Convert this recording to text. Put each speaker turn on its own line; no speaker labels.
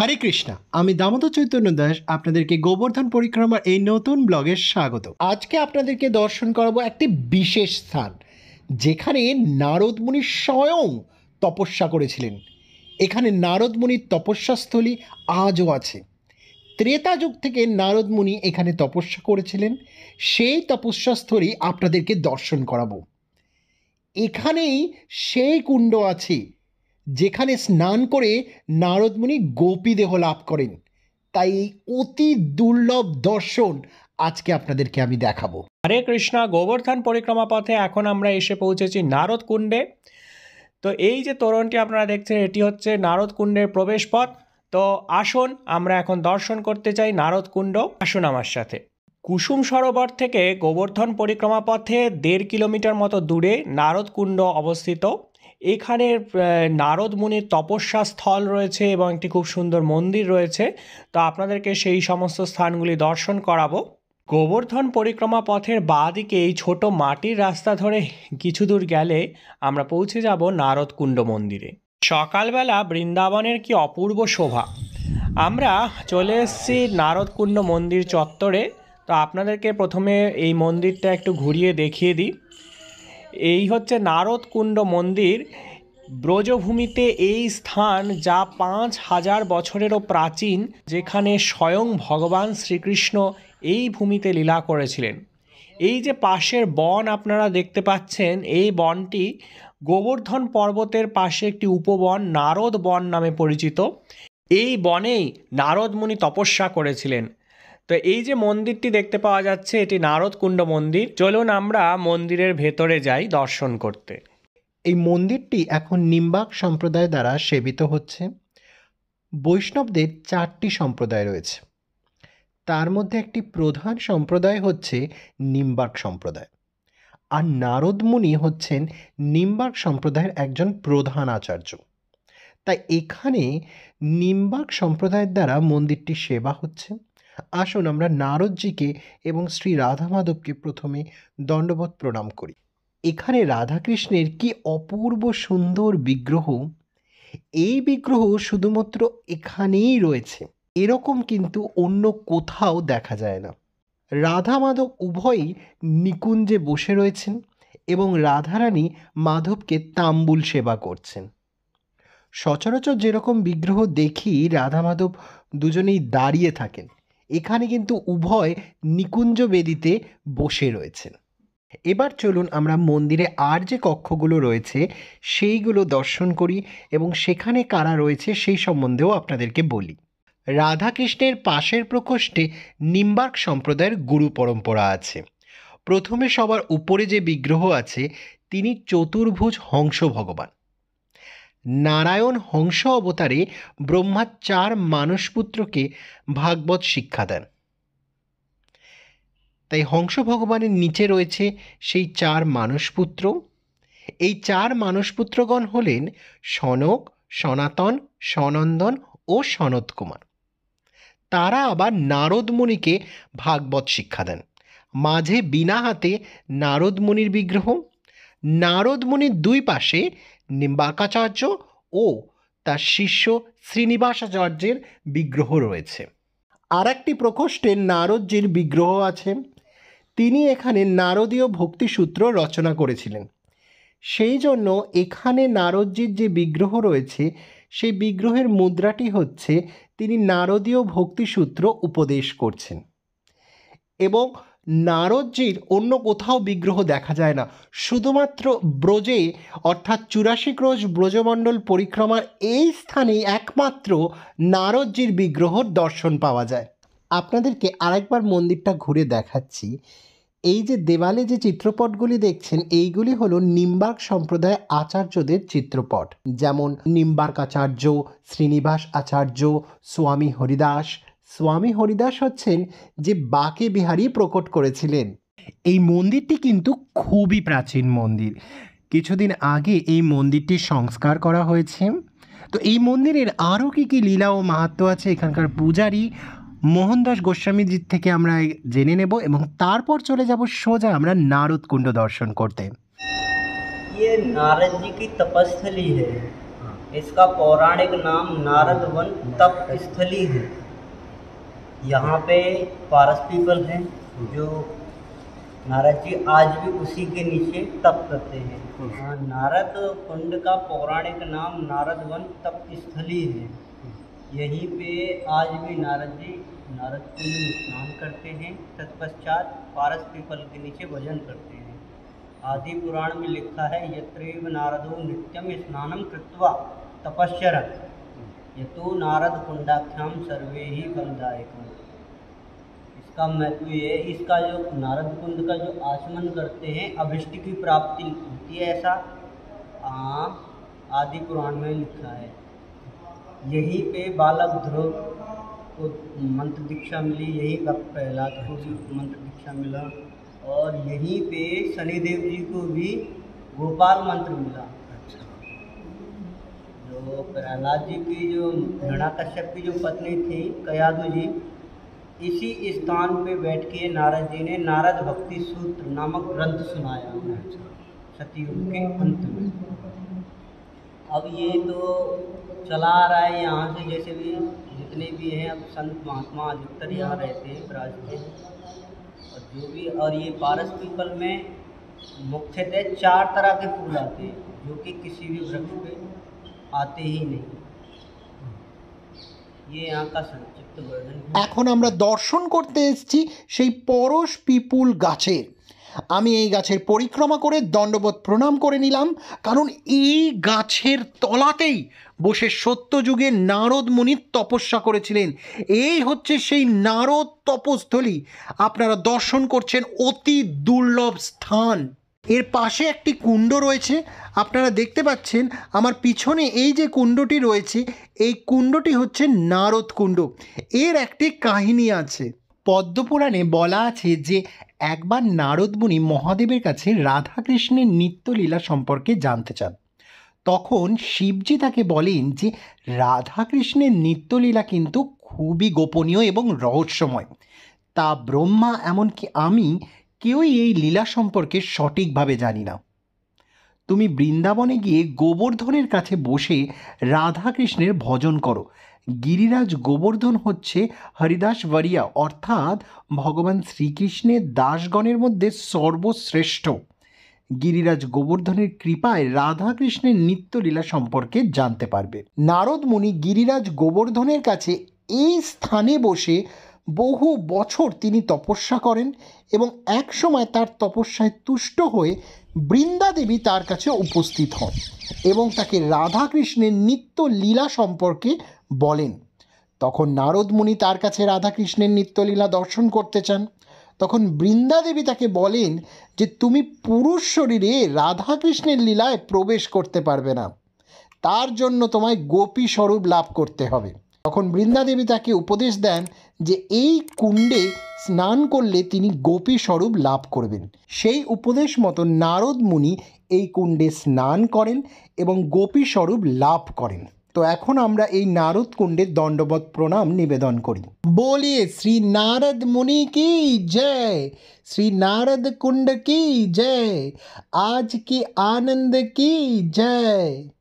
হরে কৃষ্ণা আমি দামোদর চৈতন্য দাস আপনাদেরকে গোবর্ধন পরিক্রমার এই নতুন ব্লগে স্বাগত আজকে আপনাদেরকে দর্শন করাবো একটি বিশেষ স্থান যেখানে নারদমুনি স্বয়ং তপস্যা করেছিলেন এখানে নারদমুনির তপস্যাস্থলী আজও আছে ত্রেতা যুগ থেকে নারদমুনি এখানে তপস্যা করেছিলেন সেই তপস্যাস্থলী আপনাদেরকে দর্শন করাবো এখানেই সেই কুণ্ড আছে যেখানে স্নান করে নারদমুনি গোপীদেহ লাভ করেন তাই এই অতি দুর্লভ দর্শন আজকে আপনাদেরকে আমি দেখাবো
হরে কৃষ্ণা গোবর্ধন পরিক্রমা পথে এখন আমরা এসে পৌঁছেছি নারদ কুণ্ডে তো এই যে তোরণটি আপনারা দেখছেন এটি হচ্ছে নারদ কুণ্ডের প্রবেশ পথ তো আসুন আমরা এখন দর্শন করতে চাই নারদ কুণ্ড আসুন আমার সাথে কুসুম সরোবর থেকে গোবর্ধন পরিক্রমা পথে দেড় কিলোমিটার মতো দূরে নারদ কুণ্ড অবস্থিত এখানের নারদ মুনির তপস্যা স্থল রয়েছে এবং একটি খুব সুন্দর মন্দির রয়েছে তো আপনাদেরকে সেই সমস্ত স্থানগুলি দর্শন করাবো গোবর্ধন পরিক্রমা পথের বাঁ দিকে এই ছোট মাটির রাস্তা ধরে কিছু দূর গেলে আমরা পৌঁছে যাব নারদ কুণ্ড মন্দিরে সকালবেলা বৃন্দাবনের কি অপূর্ব শোভা আমরা চলে এসেছি নারদকুণ্ড মন্দির চত্বরে তো আপনাদেরকে প্রথমে এই মন্দিরটা একটু ঘুরিয়ে দেখিয়ে দিই এই হচ্ছে নারদকুণ্ড মন্দির ব্রজভূমিতে এই স্থান যা পাঁচ হাজার বছরেরও প্রাচীন যেখানে স্বয়ং ভগবান শ্রীকৃষ্ণ এই ভূমিতে লীলা করেছিলেন এই যে পাশের বন আপনারা দেখতে পাচ্ছেন এই বনটি গোবর্ধন পর্বতের পাশে একটি উপবন নারদ বন নামে পরিচিত এই বনেই নারদমণি তপস্যা করেছিলেন তো এই যে মন্দিরটি দেখতে পাওয়া যাচ্ছে এটি নারদকুণ্ড মন্দির চলুন আমরা মন্দিরের ভেতরে যাই দর্শন করতে
এই মন্দিরটি এখন নিম্বাক সম্প্রদায় দ্বারা সেবিত হচ্ছে বৈষ্ণবদের চারটি সম্প্রদায় রয়েছে তার মধ্যে একটি প্রধান সম্প্রদায় হচ্ছে নিম্বাক সম্প্রদায় আর নারদ মুনি হচ্ছেন নিম্বাক সম্প্রদায়ের একজন প্রধান আচার্য তাই এখানে নিম্বাক সম্প্রদায়ের দ্বারা মন্দিরটি সেবা হচ্ছে আসুন আমরা নারদজিকে এবং শ্রী রাধা মাধবকে প্রথমে দণ্ডবোধ প্রণাম করি এখানে রাধাকৃষ্ণের কি অপূর্ব সুন্দর বিগ্রহ এই বিগ্রহ শুধুমাত্র এখানেই রয়েছে এরকম কিন্তু অন্য কোথাও দেখা যায় না রাধা মাধব উভয়ই নিকুঞ্জে বসে রয়েছেন এবং রাধারানী মাধবকে তাম্বুল সেবা করছেন সচরাচর যেরকম বিগ্রহ দেখি রাধা মাধব দুজনেই দাঁড়িয়ে থাকেন এখানে কিন্তু উভয় নিকুঞ্জ বেদিতে বসে রয়েছেন এবার চলুন আমরা মন্দিরে আর যে কক্ষগুলো রয়েছে সেইগুলো দর্শন করি এবং সেখানে কারা রয়েছে সেই সম্বন্ধেও আপনাদেরকে বলি রাধাকৃষ্ণের পাশের প্রকোষ্ঠে নিম্বার্ক সম্প্রদায়ের গুরু পরম্পরা আছে প্রথমে সবার উপরে যে বিগ্রহ আছে তিনি চতুর্ভুজ হংস ভগবান নারায়ণ হংস অবতারে ব্রহ্মার চার মানসপুত্রকে ভাগবত শিক্ষা দেন তাই হংস ভগবানের নিচে রয়েছে সেই চার মানসপুত্র এই চার মানসপুত্রগণ হলেন সনক সনাতন সনন্দন ও সনত কুমার তারা আবার নারদমণিকে ভাগবত শিক্ষা দেন মাঝে বিনা হাতে নারদমণির বিগ্রহ নারদমুনির দুই পাশে নিম্বাকাচার্য ও তার শিষ্য শ্রীনিবাসাচার্যের বিগ্রহ রয়েছে আর একটি প্রকোষ্ঠে নারদজির বিগ্রহ আছে তিনি এখানে নারদীয় ভক্তিসূত্র রচনা করেছিলেন সেই জন্য এখানে নারদজির যে বিগ্রহ রয়েছে সেই বিগ্রহের মুদ্রাটি হচ্ছে তিনি নারদীয় ভক্তিসূত্র উপদেশ করছেন এবং নারদজির অন্য কোথাও বিগ্রহ দেখা যায় না শুধুমাত্র ব্রজে অর্থাৎ চুরাশি ক্রোশ ব্রজমণ্ডল পরিক্রমার এই স্থানেই একমাত্র নারদজির বিগ্রহর দর্শন পাওয়া যায় আপনাদেরকে আরেকবার মন্দিরটা ঘুরে দেখাচ্ছি এই যে দেওয়ালে যে চিত্রপটগুলি দেখছেন এইগুলি হল নিম্বার্ক সম্প্রদায় আচার্যদের চিত্রপট যেমন নিম্বার্ক আচার্য শ্রীনিবাস আচার্য স্বামী হরিদাস স্বামী হরিদাস হচ্ছেন যে বাকে বিহারি প্রকট করেছিলেন এই মন্দিরটি কিন্তু খুবই প্রাচীন মন্দির কিছুদিন আগে এই মন্দিরটির সংস্কার করা হয়েছে তো এই মন্দিরের আরও কী কী লীলা ও মাহাত্ম আছে এখানকার পূজারী মোহনদাস গোস্বামীজির থেকে আমরা জেনে নেব এবং তারপর চলে যাব সোজা আমরা নারদ কুণ্ড দর্শন করতে
ইয়ে তপস্থলী হ্যাঁ পৌরাণিক নাম নারদ বন তপস্থলী হ্যাঁ यहाँ पे पारस पीपल हैं जो नारद जी आज भी उसी के नीचे तप करते हैं हम्म। हाँ, नारद कुंड का पौराणिक नाम नारद वन तप स्थली है यहीं पे आज भी नारद जी नारद कुंड में स्नान करते हैं तत्पश्चात पारस पीपल के नीचे भजन करते हैं आदि पुराण में लिखा है यत्रेव नारदो नित्यम स्नानम कृत्वा तपश्चरण यतो नारद पुंडाख्याम सर्वे ही फलदायक इसका महत्व ये इसका जो नारद कुंड का जो आचमन करते हैं अभिष्ट की प्राप्ति होती है ऐसा आ, आदि पुराण में लिखा है यहीं पे बालक ध्रुव को मंत्र दीक्षा मिली यही वक्त पहला को मंत्र दीक्षा मिला और यहीं पे शनिदेव जी को भी गोपाल मंत्र मिला तो प्रहलाद जी की जो हृणा कश्यप की जो पत्नी थी कयादु जी इसी स्थान पे बैठ के नारद जी ने नारद भक्ति सूत्र नामक ग्रंथ सुनाया सतयुग के अंत में अब ये तो चला आ रहा है यहाँ से जैसे भी जितने भी हैं अब संत महात्मा अधिकतर यहाँ रहते हैं विराजते और जो भी और ये पारस पीपल में मुख्यतः चार तरह के फूल आते हैं जो कि किसी भी वृक्ष पे आते ही नहीं
এখন আমরা দর্শন করতে এসেছি সেই পরশ পিপুল গাছের আমি এই গাছের পরিক্রমা করে দণ্ডবোধ প্রণাম করে নিলাম কারণ এই গাছের তলাতেই বসে সত্যযুগে নারদ মুনি তপস্যা করেছিলেন এই হচ্ছে সেই নারদ তপস্থলী আপনারা দর্শন করছেন অতি দুর্লভ স্থান এর পাশে একটি কুণ্ড রয়েছে আপনারা দেখতে পাচ্ছেন আমার পিছনে এই যে কুণ্ডটি রয়েছে এই কুণ্ডটি হচ্ছে নারদ কুণ্ড এর একটি কাহিনী আছে পদ্মপুরাণে বলা আছে যে একবার নারদমুনি মহাদেবের কাছে রাধাকৃষ্ণের নিত্যলীলা সম্পর্কে জানতে চান তখন শিবজি তাকে বলেন যে রাধাকৃষ্ণের নিত্যলীলা কিন্তু খুবই গোপনীয় এবং রহস্যময় তা ব্রহ্মা এমনকি আমি কেউই এই লীলা সম্পর্কে সঠিকভাবে জানি না তুমি বৃন্দাবনে গিয়ে গোবর্ধনের কাছে বসে রাধাকৃষ্ণের ভজন করো গিরিরাজ গোবর্ধন হচ্ছে হরিদাস বারিয়া অর্থাৎ ভগবান শ্রীকৃষ্ণের দাসগণের মধ্যে সর্বশ্রেষ্ঠ গিরিরাজ গোবর্ধনের কৃপায় রাধাকৃষ্ণের নিত্যলীলা সম্পর্কে জানতে পারবে নারদ মুনি গিরিরাজ গোবর্ধনের কাছে এই স্থানে বসে বহু বছর তিনি তপস্যা করেন এবং এক সময় তার তপস্যায় তুষ্ট হয়ে বৃন্দাদেবী তার কাছে উপস্থিত হন এবং তাকে রাধাকৃষ্ণের নিত্য লীলা সম্পর্কে বলেন তখন নারদমুনি তার কাছে রাধাকৃষ্ণের নিত্যলীলা দর্শন করতে চান তখন বৃন্দাদেবী তাকে বলেন যে তুমি পুরুষ শরীরে রাধাকৃষ্ণের লীলায় প্রবেশ করতে পারবে না তার জন্য তোমায় গোপী স্বরূপ লাভ করতে হবে তখন বৃন্দাদেবী তাকে উপদেশ দেন যে এই কুণ্ডে স্নান করলে তিনি গোপী স্বরূপ লাভ করবেন সেই উপদেশ মতো নারদ মুনি এই কুণ্ডে স্নান করেন এবং গোপী স্বরূপ লাভ করেন তো এখন আমরা এই নারদ কুণ্ডের দণ্ডবত প্রণাম নিবেদন করি বলিয়ে শ্রী নারদ মুনি কি জয় শ্রী নারদ কুণ্ড কি জয় আজ কি আনন্দ কি জয়